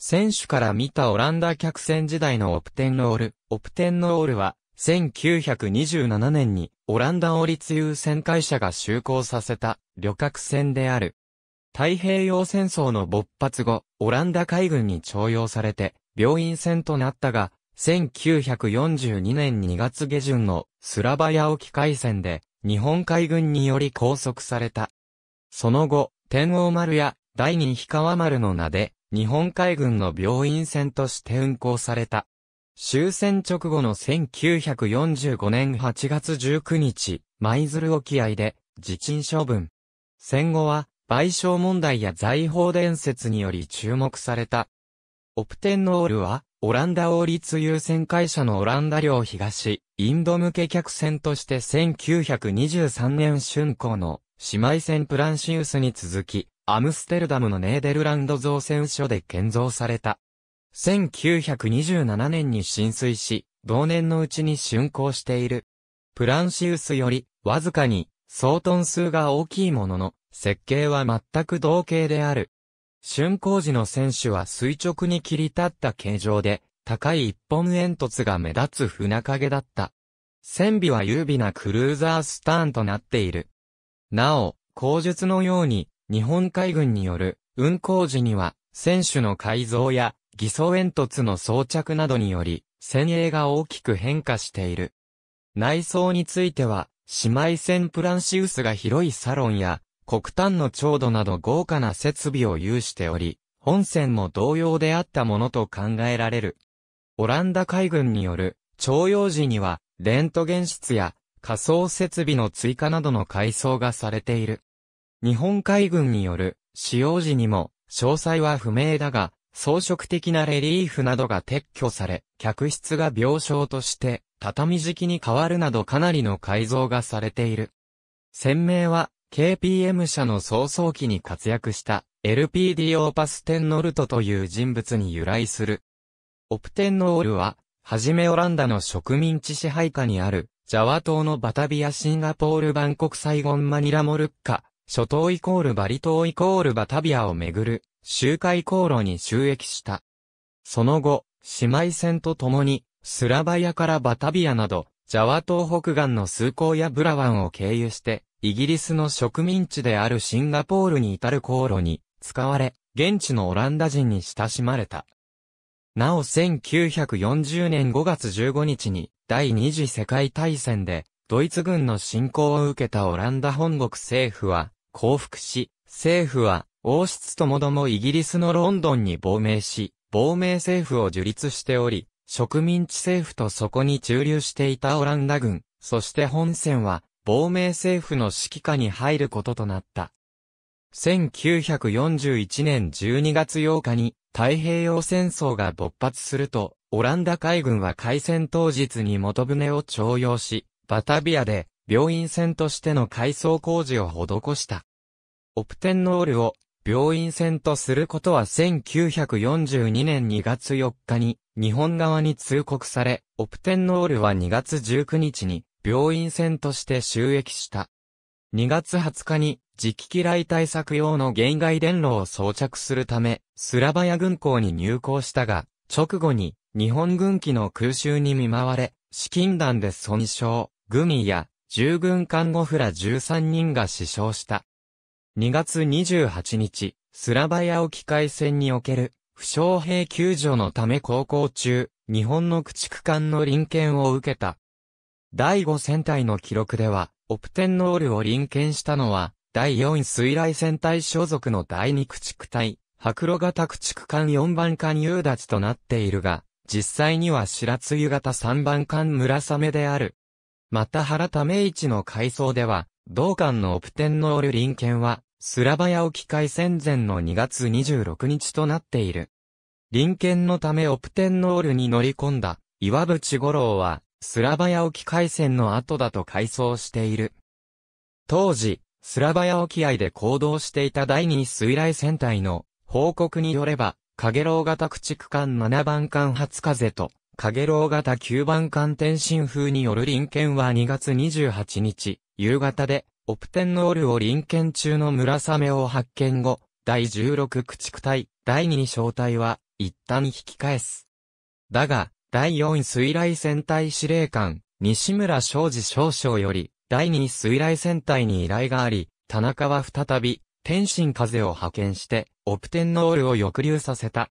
選手から見たオランダ客船時代のオプテンロール。オプテンロールは、1927年にオランダ王立優先会社が就航させた旅客船である。太平洋戦争の勃発後、オランダ海軍に徴用されて、病院船となったが、1942年2月下旬のスラバヤ沖海戦で、日本海軍により拘束された。その後、天王丸や第二氷川丸の名で、日本海軍の病院船として運航された。終戦直後の1945年8月19日、舞鶴沖合で、自陳処分。戦後は、賠償問題や財宝伝説により注目された。オプテンノールは、オランダ王立優先会社のオランダ領東、インド向け客船として1923年春港の姉妹船プランシウスに続き、アムステルダムのネーデルランド造船所で建造された。1927年に浸水し、同年のうちに竣工している。プランシウスより、わずかに、総トン数が大きいものの、設計は全く同型である。竣工時の船首は垂直に切り立った形状で、高い一本煙突が目立つ船影だった。船尾は優美なクルーザースターンとなっている。なお、口述のように、日本海軍による運航時には、船首の改造や偽装煙突の装着などにより、船営が大きく変化している。内装については、姉妹船プランシウスが広いサロンや、黒炭の調度など豪華な設備を有しており、本船も同様であったものと考えられる。オランダ海軍による徴用時には、レントゲン室や仮想設備の追加などの改装がされている。日本海軍による使用時にも詳細は不明だが、装飾的なレリーフなどが撤去され、客室が病床として畳敷きに変わるなどかなりの改造がされている。船名は KPM 社の早々期に活躍した LPD o パステンノルトという人物に由来する。オプテンノールは、はじめオランダの植民地支配下にあるジャワ島のバタビアシンガポールバンコクサイゴンマニラモルッカ、諸島イコールバリ島イコールバタビアをめぐる、周回航路に収益した。その後、姉妹船と共に、スラバヤからバタビアなど、ジャワ島北岸の崇高やブラワンを経由して、イギリスの植民地であるシンガポールに至る航路に、使われ、現地のオランダ人に親しまれた。なお1940年5月15日に、第二次世界大戦で、ドイツ軍の侵攻を受けたオランダ本国政府は、降伏し、政府は王室ともどもイギリスのロンドンに亡命し、亡命政府を樹立しており、植民地政府とそこに駐留していたオランダ軍、そして本戦は亡命政府の指揮下に入ることとなった。1941年12月8日に太平洋戦争が勃発すると、オランダ海軍は海戦当日に元船を徴用し、バタビアで病院船としての改装工事を施した。オプテンノールを病院船とすることは1942年2月4日に日本側に通告され、オプテンノールは2月19日に病院船として収益した。2月20日に磁気嫌い対策用の原外電炉を装着するため、スラバヤ軍港に入港したが、直後に日本軍機の空襲に見舞われ、資金弾で損傷、グミや従軍看護婦ら13人が死傷した。2月28日、スラバヤ沖海戦における、負傷兵救助のため航行中、日本の駆逐艦の臨検を受けた。第5戦隊の記録では、オプテンノールを臨検したのは、第4水雷戦隊所属の第2駆逐隊、白露型駆逐艦4番艦夕立となっているが、実際には白露型3番艦村雨である。また原ため市の改装では、同館のオプテンノール臨県は、スラバヤ沖海戦前の2月26日となっている。臨県のためオプテンノールに乗り込んだ、岩渕五郎は、スラバヤ沖海戦の後だと改装している。当時、スラバヤ沖合で行動していた第二水雷戦隊の報告によれば、カゲロウ型駆逐艦7番艦初風と、影楼型吸盤艦天神風による臨検は2月28日、夕方で、オプテンノールを臨検中の村雨を発見後、第16駆逐隊、第2小隊は、一旦引き返す。だが、第4水雷戦隊司令官、西村昌司少将より、第2水雷戦隊に依頼があり、田中は再び、天津風を派遣して、オプテンノールを抑留させた。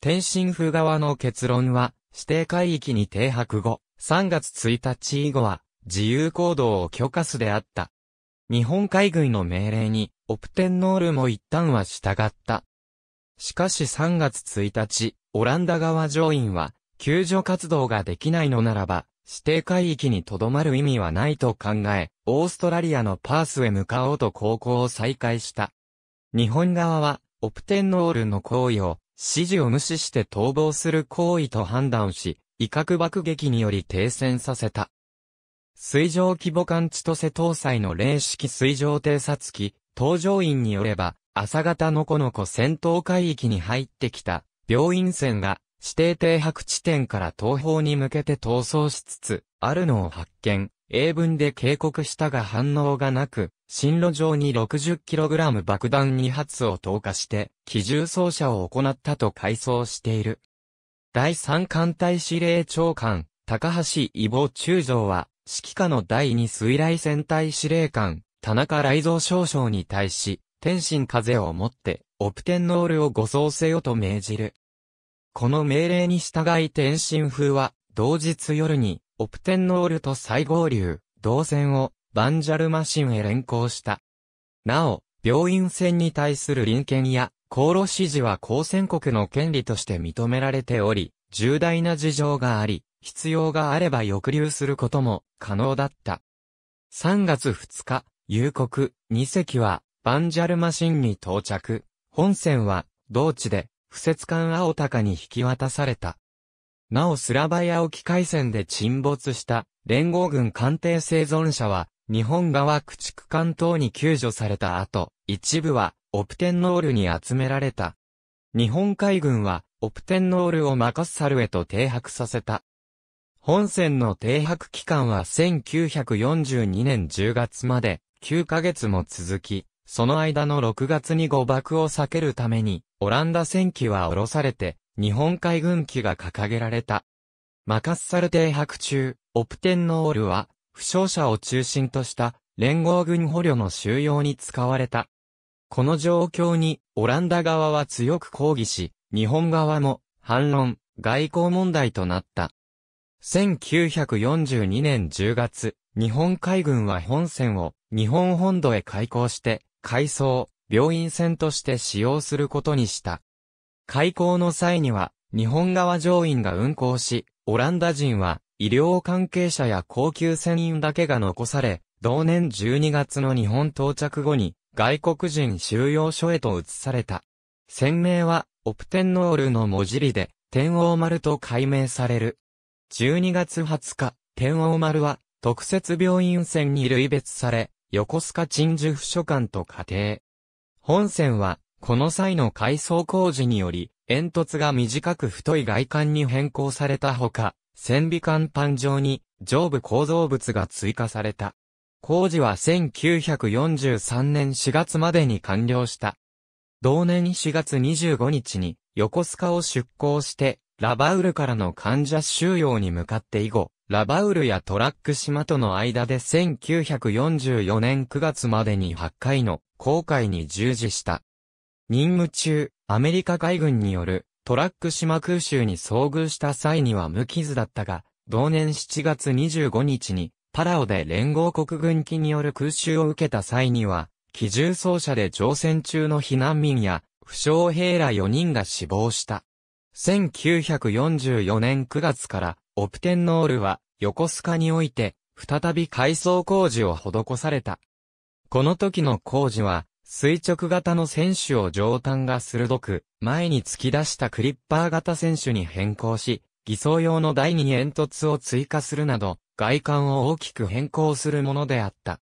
天津風側の結論は、指定海域に停泊後、3月1日以後は、自由行動を許可すであった。日本海軍の命令に、オプテンノールも一旦は従った。しかし3月1日、オランダ側上院は、救助活動ができないのならば、指定海域に留まる意味はないと考え、オーストラリアのパースへ向かおうと航行を再開した。日本側は、オプテンノールの行為を、指示を無視して逃亡する行為と判断し、威嚇爆撃により停戦させた。水上規模艦千歳搭載の零式水上偵察機、搭乗員によれば、朝方のこのこ戦闘海域に入ってきた、病院船が、指定停泊地点から東方に向けて逃走しつつ、あるのを発見。英文で警告したが反応がなく、進路上に 60kg 爆弾2発を投下して、機銃操射を行ったと回想している。第3艦隊司令長官、高橋伊保中将は、指揮下の第2水雷戦隊司令官、田中雷蔵少将に対し、天心風をもって、オプテンノールを護送せよと命じる。この命令に従い天心風は、同日夜に、オプテンノールと再合流、動線をバンジャルマシンへ連行した。なお、病院船に対する臨検や航路指示は公船国の権利として認められており、重大な事情があり、必要があれば抑留することも可能だった。3月2日、夕刻、2隻はバンジャルマシンに到着。本船は、同地で、不設艦青鷹に引き渡された。なおスラバヤ沖海戦で沈没した連合軍艦艇生存者は日本側駆逐艦等に救助された後、一部はオプテンノールに集められた。日本海軍はオプテンノールを任す猿サルへと停泊させた。本船の停泊期間は1942年10月まで9ヶ月も続き、その間の6月に誤爆を避けるために、オランダ戦機は降ろされて、日本海軍旗が掲げられた。マカッサル停泊中、オプテンノールは、負傷者を中心とした連合軍捕虜の収容に使われた。この状況に、オランダ側は強く抗議し、日本側も、反論、外交問題となった。1942年10月、日本海軍は本船を日本本土へ開港して、海藻、病院船として使用することにした。開港の際には、日本側乗員が運航し、オランダ人は、医療関係者や高級船員だけが残され、同年12月の日本到着後に、外国人収容所へと移された。船名は、オプテンノールの文字りで、天王丸と改名される。12月20日、天王丸は、特設病院船に類別され、横須賀鎮守府所管と仮定。本船は、この際の改装工事により、煙突が短く太い外観に変更されたほか、線尾甲板上に上部構造物が追加された。工事は1943年4月までに完了した。同年4月25日に横須賀を出港して、ラバウルからの患者収容に向かって以後、ラバウルやトラック島との間で1944年9月までに8回の航海に従事した。任務中、アメリカ海軍によるトラック島空襲に遭遇した際には無傷だったが、同年7月25日にパラオで連合国軍機による空襲を受けた際には、機銃装車で乗船中の避難民や、負傷兵ら4人が死亡した。1944年9月から、オプテンノールは、横須賀において、再び改装工事を施された。この時の工事は、垂直型の選手を上端が鋭く、前に突き出したクリッパー型選手に変更し、偽装用の第二煙突を追加するなど、外観を大きく変更するものであった。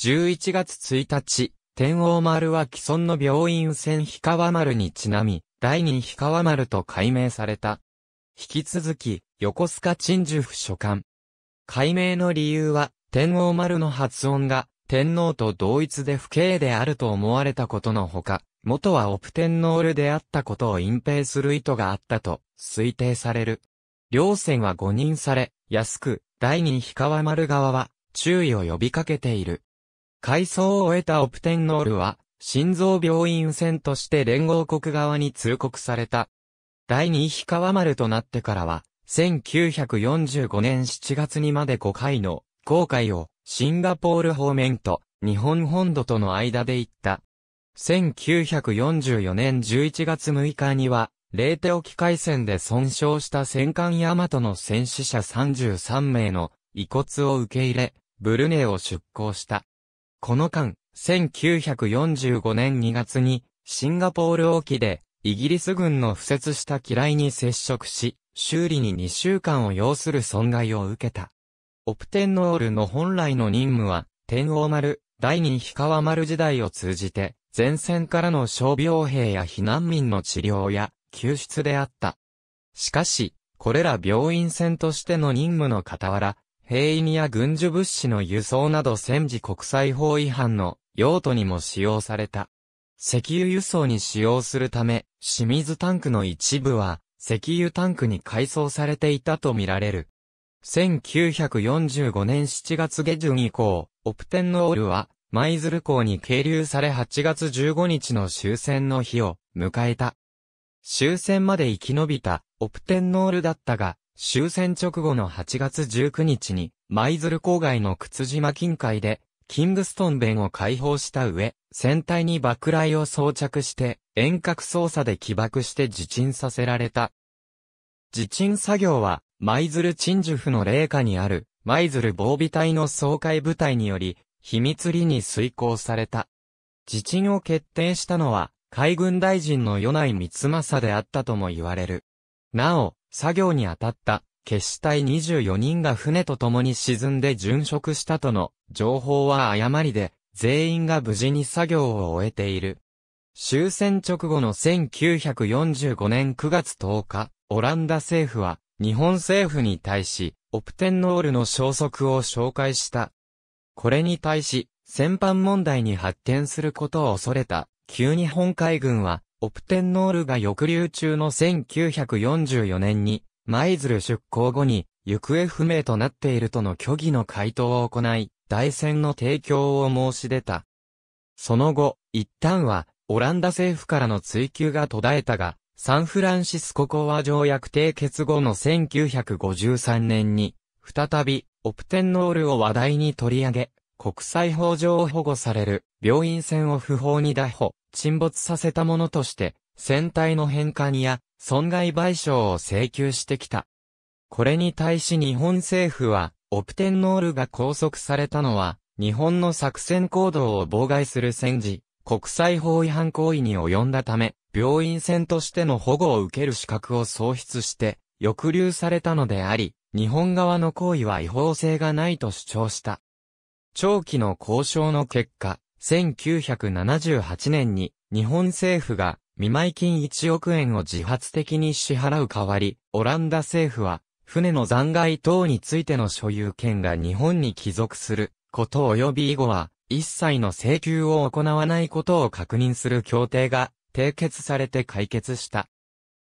11月1日、天王丸は既存の病院船氷川丸にちなみ、第二氷川丸と改名された。引き続き、横須賀陳守府所管。改名の理由は、天王丸の発音が、天皇と同一で不敬であると思われたことのほか、元はオプテンノールであったことを隠蔽する意図があったと推定される。両船は誤認され、安く、第二氷川丸側は注意を呼びかけている。改装を終えたオプテンノールは、心臓病院船として連合国側に通告された。第二氷川丸となってからは、1945年7月にまで5回の航海をシンガポール方面と日本本土との間で行った。1944年11月6日には、レーテ沖海戦で損傷した戦艦ヤマトの戦死者33名の遺骨を受け入れ、ブルネを出港した。この間、1945年2月に、シンガポール沖で、イギリス軍の付設した機雷に接触し、修理に2週間を要する損害を受けた。オプテンノールの本来の任務は、天王丸、第二氷川丸時代を通じて、前線からの傷病兵や避難民の治療や救出であった。しかし、これら病院船としての任務の傍ら、兵員や軍需物資の輸送など戦時国際法違反の用途にも使用された。石油輸送に使用するため、清水タンクの一部は、石油タンクに改装されていたとみられる。1945年7月下旬以降、オプテンノールは、舞鶴港に係留され8月15日の終戦の日を迎えた。終戦まで生き延びたオプテンノールだったが、終戦直後の8月19日に、舞鶴郊外の靴島近海で、キングストン弁を解放した上、船体に爆雷を装着して、遠隔操作で起爆して自沈させられた。自沈作業は、舞鶴鎮守府の霊下にある、舞鶴防備隊の総会部隊により、秘密裏に遂行された。自鎮を決定したのは、海軍大臣の与内光政であったとも言われる。なお、作業に当たった、決死隊24人が船と共に沈んで殉職したとの情報は誤りで、全員が無事に作業を終えている。終戦直後の1945年9月10日、オランダ政府は日本政府に対し、オプテンノールの消息を紹介した。これに対し、戦犯問題に発展することを恐れた、旧日本海軍は、オプテンノールが抑留中の1944年に、舞鶴出港後に、行方不明となっているとの虚偽の回答を行い、大戦の提供を申し出た。その後、一旦は、オランダ政府からの追求が途絶えたが、サンフランシスコ講和条約締結後の1953年に、再び、オプテンノールを話題に取り上げ、国際法上保護される病院船を不法に打捕、沈没させたものとして、船体の返還や損害賠償を請求してきた。これに対し日本政府は、オプテンノールが拘束されたのは、日本の作戦行動を妨害する戦時、国際法違反行為に及んだため、病院船としての保護を受ける資格を喪失して、抑留されたのであり、日本側の行為は違法性がないと主張した。長期の交渉の結果、1978年に日本政府が見舞金1億円を自発的に支払う代わり、オランダ政府は船の残骸等についての所有権が日本に帰属すること及び以後は一切の請求を行わないことを確認する協定が締結されて解決した。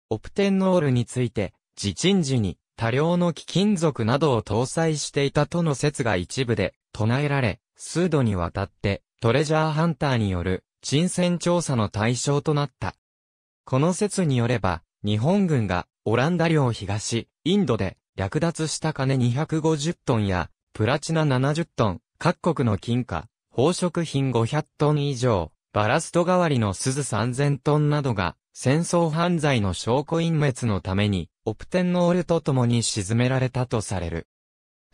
オプテンノールについて、自陳時に多量の貴金属などを搭載していたとの説が一部で唱えられ、数度にわたってトレジャーハンターによる沈船調査の対象となった。この説によれば、日本軍がオランダ領東、インドで略奪した金250トンや、プラチナ70トン、各国の金貨、宝飾品500トン以上、バラスト代わりの鈴3000トンなどが、戦争犯罪の証拠隠滅のために、オプテンノールと共に沈められたとされる。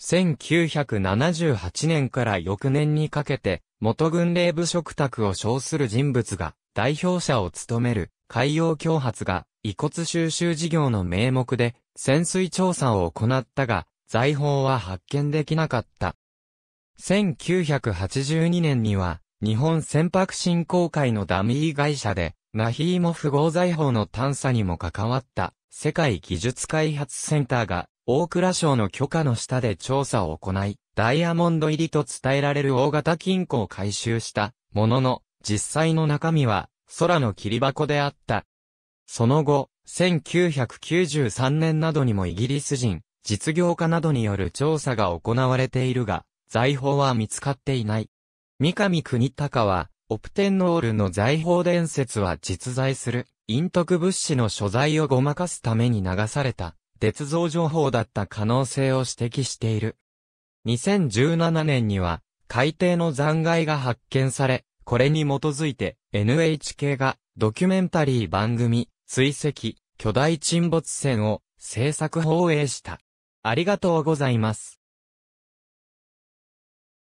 1978年から翌年にかけて、元軍令部食卓を称する人物が、代表者を務める、海洋恐発が、遺骨収集事業の名目で、潜水調査を行ったが、財宝は発見できなかった。1982年には、日本船舶振興会のダミー会社で、ナヒーモフ合財宝の探査にも関わった、世界技術開発センターが、大倉省の許可の下で調査を行い、ダイヤモンド入りと伝えられる大型金庫を回収したものの、実際の中身は空の切り箱であった。その後、1993年などにもイギリス人、実業家などによる調査が行われているが、財宝は見つかっていない。三上国隆は、オプテンノールの財宝伝説は実在する、陰徳物資の所在をごまかすために流された、鉄造情報だった可能性を指摘している。2017年には、海底の残骸が発見され、これに基づいて NHK がドキュメンタリー番組、追跡、巨大沈没船を制作放映した。ありがとうございます。